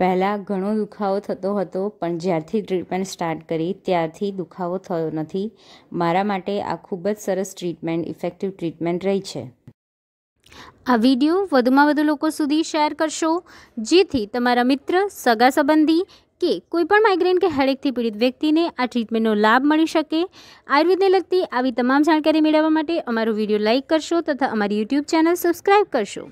પહેલાં ઘણો દુખાવો થતો હતો પણ જ્યારથી ટ્રીટમેન્ટ સ્ટાર્ટ કરી ત્યારથી દુખાવો થયો નથી મારા માટે આ ખૂબ જ સરસ ટ્રીટમેન્ટ ઇફેક્ટિવ ટ્રીટમેન્ટ રહી છે આ વિડીયો વધુમાં વધુ લોકો સુધી શેર કરશો જેથી તમારા મિત્ર સગા સંબંધી કે કોઈપણ માઇગ્રેન કે હેડેકથી પીડિત વ્યક્તિને આ ટ્રીટમેન્ટનો લાભ મળી શકે આયુર્વેદને લગતી આવી તમામ જાણકારી મેળવવા માટે અમારો વિડીયો લાઇક કરશો તથા અમારી યુટ્યુબ ચેનલ સબસ્ક્રાઇબ કરશો